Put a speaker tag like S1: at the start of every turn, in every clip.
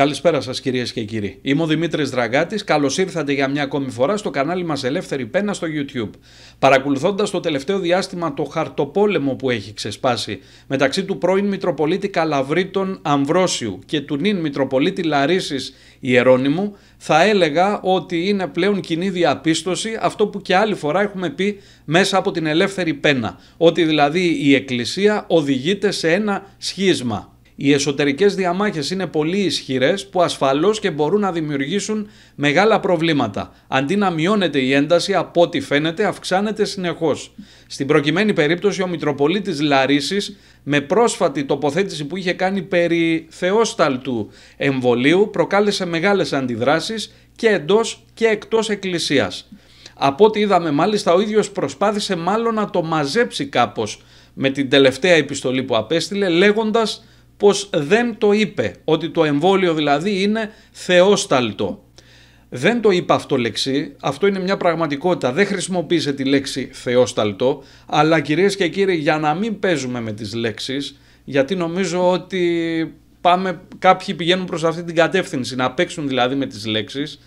S1: Καλησπέρα σας, κυρίες και κύριοι. Είμαι ο Δημήτρης Δραγκάτη. Καλώς ήρθατε για μια ακόμη φορά στο κανάλι μας Ελεύθερη Πένα στο YouTube. Παρακολουθώντας το τελευταίο διάστημα το χαρτοπόλεμο που έχει ξεσπάσει μεταξύ του πρώην Μητροπολίτη Καλαβρίτων Αμβρόσιου και του νυν Μητροπολίτη Λαρίσης Ιερώνυμου, θα έλεγα ότι είναι πλέον κοινή διαπίστωση αυτό που και άλλη φορά έχουμε πει μέσα από την Ελεύθερη Πένα. Ότι δηλαδή η Εκκλησία οδηγείται σε ένα σχίσμα. Οι εσωτερικές διαμάχες είναι πολύ ισχυρές που ασφαλώς και μπορούν να δημιουργήσουν μεγάλα προβλήματα. Αντί να μειώνεται η ένταση, από ό,τι φαίνεται αυξάνεται συνεχώς. Στην προκειμένη περίπτωση ο Μητροπολίτης Λαρίσης με πρόσφατη τοποθέτηση που είχε κάνει περί θεόσταλτου εμβολίου προκάλεσε μεγάλες αντιδράσεις και εντός και εκτός εκκλησίας. Από ό,τι είδαμε μάλιστα ο ίδιος προσπάθησε μάλλον να το μαζέψει κάπως με την τελευταία επιστολή που απέστειλε λέγοντας πως δεν το είπε, ότι το εμβόλιο δηλαδή είναι θεόσταλτο. Δεν το είπα αυτό λέξη, αυτό είναι μια πραγματικότητα, δεν χρησιμοποίησε τη λέξη θεόσταλτο, αλλά κυρίες και κύριοι για να μην παίζουμε με τις λέξεις, γιατί νομίζω ότι πάμε, κάποιοι πηγαίνουν προς αυτή την κατεύθυνση, να παίξουν δηλαδή με τις λέξεις,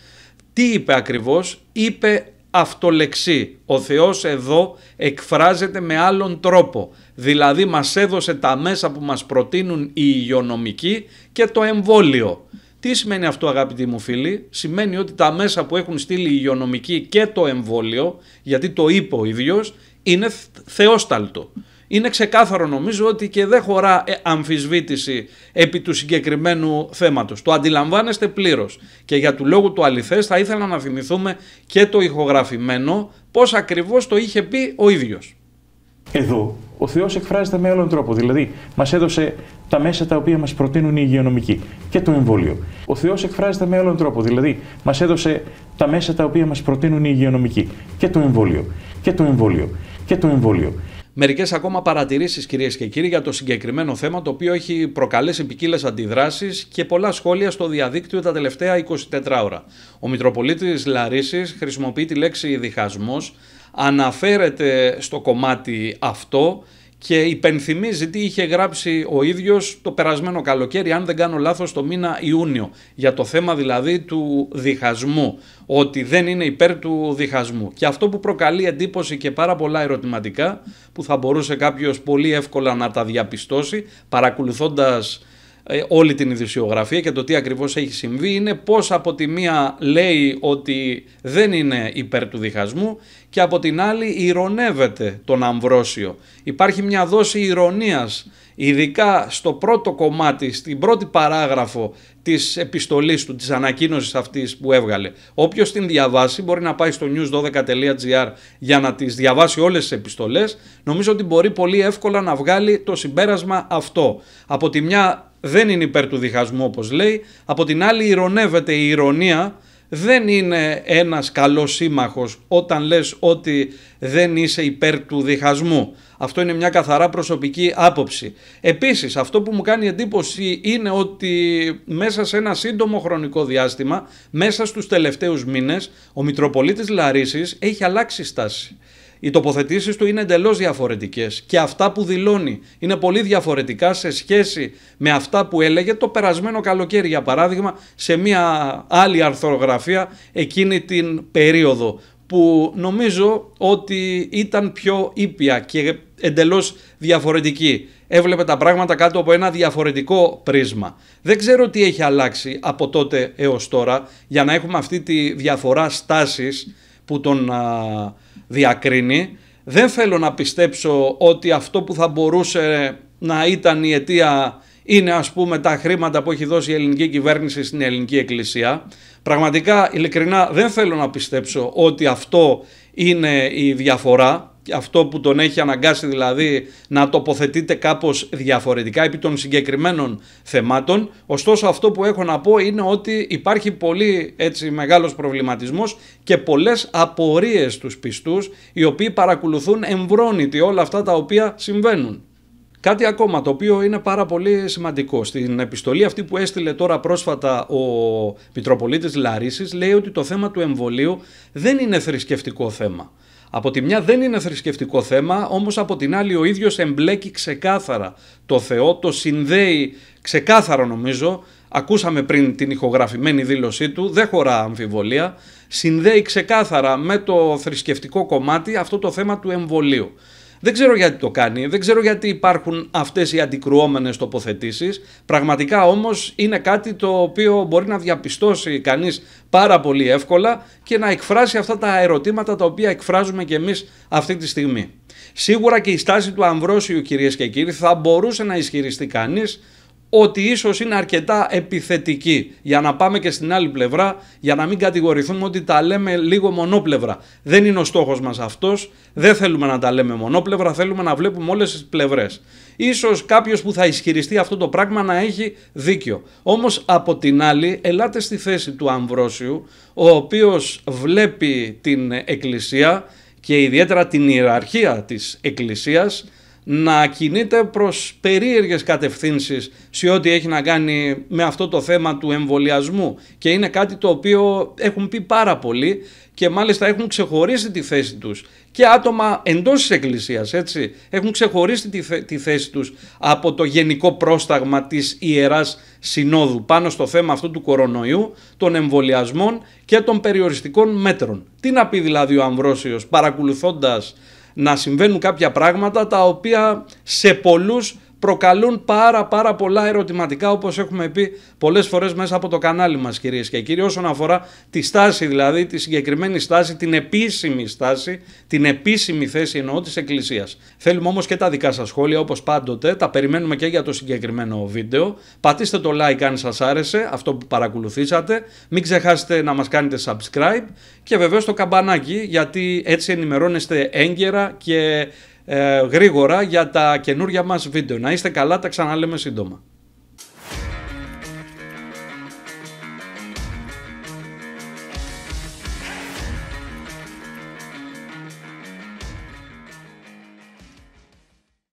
S1: τι είπε ακριβώς, είπε Αυτολεξή, Ο Θεός εδώ εκφράζεται με άλλον τρόπο. Δηλαδή μας έδωσε τα μέσα που μας προτείνουν οι υγειονομικοί και το εμβόλιο. Τι σημαίνει αυτό αγαπητοί μου φίλοι, σημαίνει ότι τα μέσα που έχουν στείλει οι υγειονομικοί και το εμβόλιο, γιατί το είπε ο ίδιος, είναι θεόσταλτο είναι ξεκάθαρο νομίζω ότι και δεν χωρά ε, αμφισβήτηση επί του συγκεκριμένου θέματος. Το αντιλαμβάνεστε πλήρως και για του λόγου του αληθές θα ήθελα να θυμηθούμε και το ηχογραφημένο πώς ακριβώς το είχε πει ο ίδιος. Εδώ ο Θεός εκφράζεται με άλλον τρόπο. Δηλαδή, μας έδωσε τα μέσα τα οποία μας προτείνουν οι υγειονομικοί και το εμβόλιο. Ο Θεός εκφράζεται με άλλον τρόπο. Δηλαδή, μας έδωσε τα μέσα τα οποία μας προτείνουν οι υγειονομικοί και το εμβόλιο. Και το εμβόλιο. Και το εμβόλιο. Μερικές ακόμα παρατηρήσεις, κυρίες και κύριοι, για το συγκεκριμένο θέμα, το οποίο έχει προκαλέσει ποικίλες αντιδράσεις και πολλά σχόλια στο διαδίκτυο τα τελευταία 24 ώρα. Ο Μητροπολίτης Λαρίσης χρησιμοποιεί τη λέξη διχασμός, αναφέρεται στο κομμάτι αυτό και υπενθυμίζει τι είχε γράψει ο ίδιος το περασμένο καλοκαίρι, αν δεν κάνω λάθος, το μήνα Ιούνιο, για το θέμα δηλαδή του διχασμού, ότι δεν είναι υπέρ του διχασμού. Και αυτό που προκαλεί εντύπωση και πάρα πολλά ερωτηματικά, που θα μπορούσε κάποιος πολύ εύκολα να τα διαπιστώσει, παρακολουθώντας ε, όλη την ειδησιογραφία και το τι ακριβώς έχει συμβεί είναι πως από τη μία λέει ότι δεν είναι υπέρ του διχασμού και από την άλλη ηρωνεύεται τον Αμβρόσιο. Υπάρχει μια δόση ηρωνίας ειδικά στο πρώτο κομμάτι, στην πρώτη παράγραφο της επιστολής του, της ανακοίνωσης αυτής που έβγαλε. Όποιος την διαβάσει μπορεί να πάει στο news12.gr για να τις διαβάσει όλες τις επιστολές. Νομίζω ότι μπορεί πολύ εύκολα να βγάλει το συμπέρασμα αυτό. Από τη μια δεν είναι υπέρ του διχασμού όπως λέει. Από την άλλη ηρωνεύεται η ηρωνία, δεν είναι ένας καλός σύμμαχος όταν λες ότι δεν είσαι υπέρ του διχασμού. Αυτό είναι μια καθαρά προσωπική άποψη. Επίσης αυτό που μου κάνει εντύπωση είναι ότι μέσα σε ένα σύντομο χρονικό διάστημα, μέσα στους τελευταίους μήνες, ο Μητροπολίτης Λαρίσης έχει αλλάξει στάση οι τοποθετήσεις του είναι εντελώς διαφορετικές και αυτά που δηλώνει είναι πολύ διαφορετικά σε σχέση με αυτά που έλεγε το περασμένο καλοκαίρι για παράδειγμα σε μια άλλη αρθρογραφία εκείνη την περίοδο που νομίζω ότι ήταν πιο ήπια και εντελώς διαφορετική. Έβλεπε τα πράγματα κάτω από ένα διαφορετικό πρίσμα. Δεν ξέρω τι έχει αλλάξει από τότε έως τώρα για να έχουμε αυτή τη διαφορά στάσης που τον διακρίνει. Δεν θέλω να πιστέψω ότι αυτό που θα μπορούσε να ήταν η αιτία είναι ας πούμε τα χρήματα που έχει δώσει η ελληνική κυβέρνηση στην ελληνική εκκλησία. Πραγματικά ειλικρινά δεν θέλω να πιστέψω ότι αυτό είναι η διαφορά αυτό που τον έχει αναγκάσει δηλαδή να τοποθετείται κάπως διαφορετικά επί των συγκεκριμένων θεμάτων. Ωστόσο αυτό που έχω να πω είναι ότι υπάρχει πολύ έτσι μεγάλος προβληματισμός και πολλές απορίες τους πιστούς οι οποίοι παρακολουθούν εμβρόνητοι όλα αυτά τα οποία συμβαίνουν. Κάτι ακόμα το οποίο είναι πάρα πολύ σημαντικό. Στην επιστολή αυτή που έστειλε τώρα πρόσφατα ο Μητροπολίτης Λαρίσης λέει ότι το θέμα του εμβολίου δεν είναι θρησκευτικό θέμα. Από τη μια δεν είναι θρησκευτικό θέμα, όμως από την άλλη ο ίδιος εμπλέκει ξεκάθαρα το Θεό, το συνδέει ξεκάθαρα νομίζω, ακούσαμε πριν την ηχογραφημένη δήλωσή του, δεν χωρά αμφιβολία, συνδέει ξεκάθαρα με το θρησκευτικό κομμάτι αυτό το θέμα του εμβολίου. Δεν ξέρω γιατί το κάνει, δεν ξέρω γιατί υπάρχουν αυτές οι αντικρουόμενες τοποθετήσεις. Πραγματικά όμως είναι κάτι το οποίο μπορεί να διαπιστώσει κανείς πάρα πολύ εύκολα και να εκφράσει αυτά τα ερωτήματα τα οποία εκφράζουμε και εμείς αυτή τη στιγμή. Σίγουρα και η στάση του Αμβρόσιου κυρίες και κύριοι θα μπορούσε να ισχυριστεί κανείς ότι ίσως είναι αρκετά επιθετική για να πάμε και στην άλλη πλευρά, για να μην κατηγορηθούμε ότι τα λέμε λίγο μονόπλευρα. Δεν είναι ο στόχος μας αυτός, δεν θέλουμε να τα λέμε μονόπλευρα, θέλουμε να βλέπουμε όλες τις πλευρές. Ίσως κάποιος που θα ισχυριστεί αυτό το πράγμα να έχει δίκιο. Όμως από την άλλη, ελάτε στη θέση του Αμβρόσιου, ο οποίος βλέπει την Εκκλησία και ιδιαίτερα την ιεραρχία της Εκκλησίας, να κινείται προς περίεργες κατευθύνσεις σε ό,τι έχει να κάνει με αυτό το θέμα του εμβολιασμού και είναι κάτι το οποίο έχουν πει πάρα πολύ και μάλιστα έχουν ξεχωρίσει τη θέση τους και άτομα εντός της Εκκλησίας έτσι έχουν ξεχωρίσει τη, θέση τους από το γενικό πρόσταγμα της Ιεράς Συνόδου πάνω στο θέμα αυτού του κορονοϊού, των εμβολιασμών και των περιοριστικών μέτρων. Τι να πει δηλαδή ο Αμβρόσιος παρακολουθώντας να συμβαίνουν κάποια πράγματα τα οποία σε πολλούς προκαλούν πάρα πάρα πολλά ερωτηματικά όπως έχουμε πει πολλές φορές μέσα από το κανάλι μας κυρίες και κύριοι όσον αφορά τη στάση δηλαδή, τη συγκεκριμένη στάση, την επίσημη στάση, την επίσημη θέση εννοώ της Εκκλησίας. Θέλουμε όμως και τα δικά σας σχόλια όπως πάντοτε, τα περιμένουμε και για το συγκεκριμένο βίντεο. Πατήστε το like αν σας άρεσε αυτό που παρακολουθήσατε, μην ξεχάσετε να μας κάνετε subscribe και βεβαίως το καμπανάκι γιατί έτσι ενημερώνεστε έγκαιρα και ε, γρήγορα για τα καινούργια μας βίντεο. Να είστε καλά, τα ξαναλέμε σύντομα.